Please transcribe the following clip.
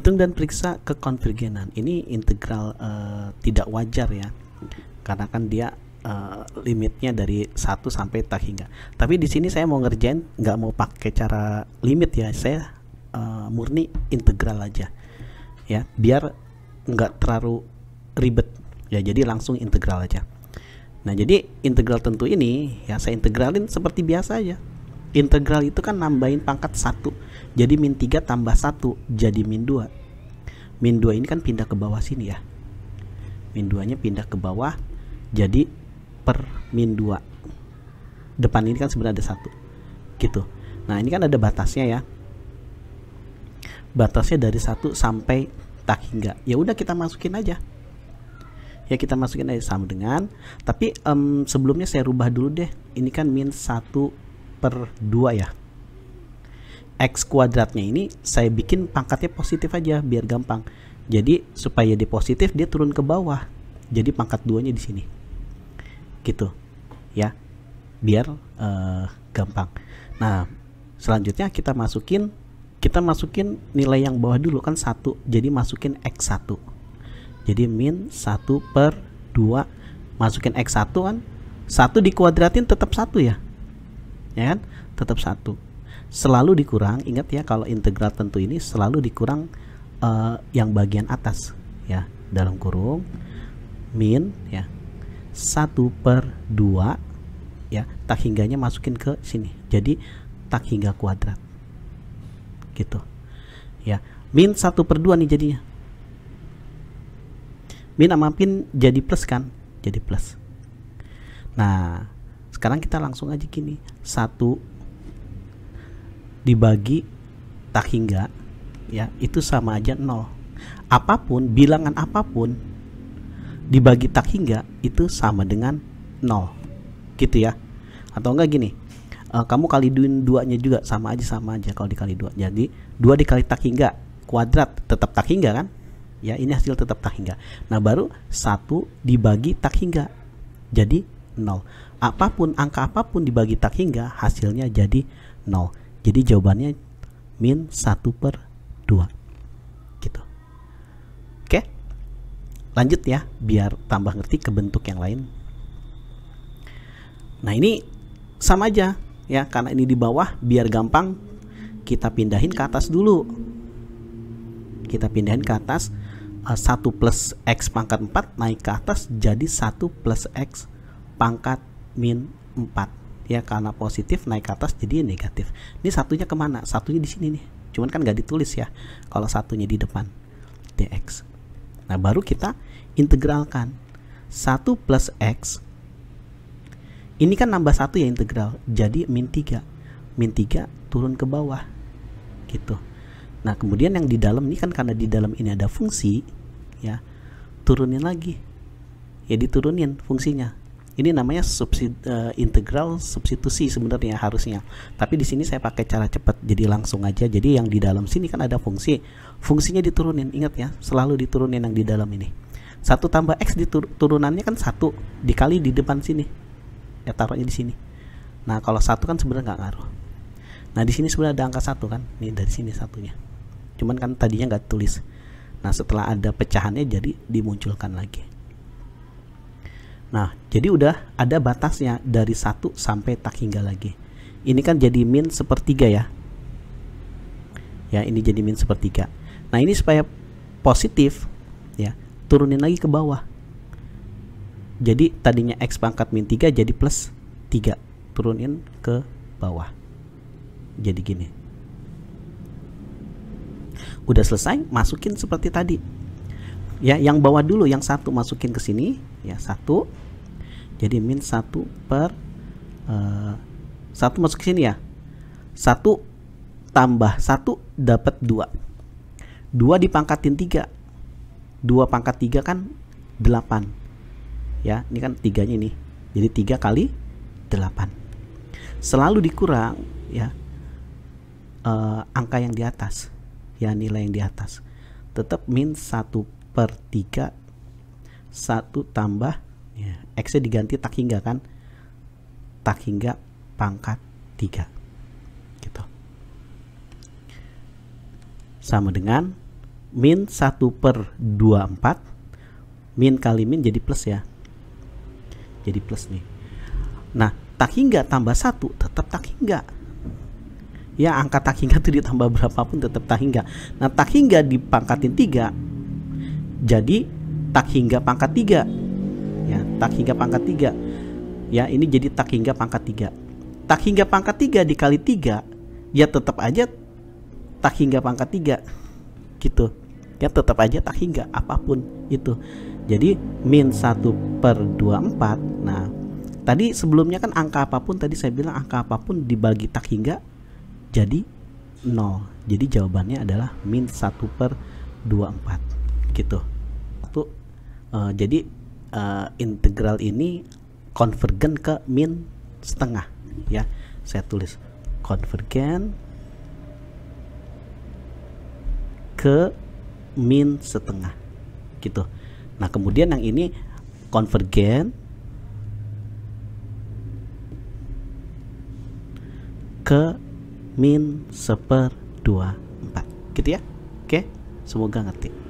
Hitung dan periksa kekonvergenan. Ini integral uh, tidak wajar ya. Karena kan dia uh, limitnya dari 1 sampai tak hingga. Tapi di sini saya mau ngerjain nggak mau pakai cara limit ya. Saya uh, murni integral aja. Ya, biar nggak terlalu ribet. Ya, jadi langsung integral aja. Nah, jadi integral tentu ini ya saya integralin seperti biasa aja. Integral itu kan nambahin pangkat 1. Jadi min 3 tambah 1 jadi min 2. Min 2 ini kan pindah ke bawah sini ya. Min 2-nya pindah ke bawah jadi per min 2. Depan ini kan sebenarnya ada 1 Gitu. Nah, ini kan ada batasnya ya. Batasnya dari 1 sampai tak hingga. Ya udah kita masukin aja ya kita masukin aja sama dengan tapi um, sebelumnya saya rubah dulu deh ini kan min 1 per 2 ya X kuadratnya ini saya bikin pangkatnya positif aja biar gampang jadi supaya di positif dia turun ke bawah jadi pangkat duanya di sini gitu ya biar uh, gampang nah selanjutnya kita masukin kita masukin nilai yang bawah dulu kan satu jadi masukin X1 jadi min 1 per 2 masukin X1 kan 1 dikuadratin tetap satu ya ya kan tetap satu selalu dikurang ingat ya kalau integral tentu ini selalu dikurang uh, yang bagian atas ya dalam kurung min ya satu per dua ya tak hingganya masukin ke sini jadi tak hingga kuadrat gitu ya min satu per dua nih jadinya min sama pin jadi plus kan jadi plus nah sekarang kita langsung aja gini satu dibagi tak hingga ya itu sama aja nol apapun bilangan apapun dibagi tak hingga itu sama dengan nol gitu ya atau enggak gini uh, kamu duin duanya juga sama aja sama aja kalau dikali dua jadi dua dikali tak hingga kuadrat tetap tak hingga kan ya ini hasil tetap tak hingga nah baru satu dibagi tak hingga jadi 0. Apapun angka apapun dibagi tak hingga hasilnya jadi 0. Jadi jawabannya min satu per 2 gitu. Oke. Lanjut ya biar tambah ngerti ke bentuk yang lain. Nah, ini sama aja ya karena ini di bawah biar gampang kita pindahin ke atas dulu. Kita pindahin ke atas 1 eh, plus X pangkat 4 naik ke atas jadi 1 plus X pangkat min 4 ya karena positif naik ke atas jadi negatif ini satunya kemana satunya di sini nih cuman kan nggak ditulis ya kalau satunya di depan dx nah baru kita integralkan 1 plus x ini kan nambah satu ya integral jadi min 3 min 3 turun ke bawah gitu nah kemudian yang di dalam ini kan karena di dalam ini ada fungsi ya turunin lagi ya diturunin fungsinya ini namanya subsid, uh, eh, integral substitusi sebenarnya harusnya tapi di sini saya pakai cara cepat jadi langsung aja jadi yang di dalam sini kan ada fungsi fungsinya diturunin ingat ya selalu diturunin yang di dalam ini satu tambah x diturunannya kan satu dikali di depan sini ya taruhnya di sini nah kalau satu kan sebenarnya nggak ngaruh nah di sini sebenarnya ada angka satu kan ini dari sini satunya cuman kan tadinya nggak tulis nah setelah ada pecahannya jadi dimunculkan lagi Nah, jadi udah ada batasnya dari satu sampai tak hingga lagi. Ini kan jadi min sepertiga ya. Ya, ini jadi min sepertiga. Nah, ini supaya positif ya, turunin lagi ke bawah. Jadi tadinya X pangkat min 3 jadi plus 3. Turunin ke bawah. Jadi gini. Udah selesai, masukin seperti tadi ya yang bawah dulu yang satu masukin ke sini ya satu jadi min 1 per uh, eh, 1 masuk ke sini ya satu tambah satu dapat dua dua dipangkatin tiga dua pangkat tiga kan 8 ya ini kan tiganya nih jadi tiga kali 8 selalu dikurang ya uh, angka yang di atas ya nilai yang di atas tetap min 1 per 3 1 tambah X nya diganti tak hingga kan tak hingga pangkat 3 gitu sama dengan min 1 per 24 min kali min jadi plus ya jadi plus nih nah tak hingga tambah 1 tetap tak hingga ya angka tak hingga itu ditambah berapapun tetap tak hingga nah tak hingga dipangkatin 3 jadi tak hingga pangkat 3 tak hingga pangkat 3. Ya, ini jadi tak hingga pangkat 3. Tak hingga pangkat 3 dikali 3 ya tetap aja tak hingga pangkat 3. Gitu. Ya tetap aja tak hingga apapun itu. Jadi min 1 per 24. Nah, tadi sebelumnya kan angka apapun tadi saya bilang angka apapun dibagi tak hingga jadi 0 jadi jawabannya adalah min 1 per 24 gitu satu uh, jadi uh, integral ini konvergen ke min setengah ya saya tulis konvergen ke min setengah gitu nah kemudian yang ini konvergen ke min seper dua empat gitu ya oke semoga ngerti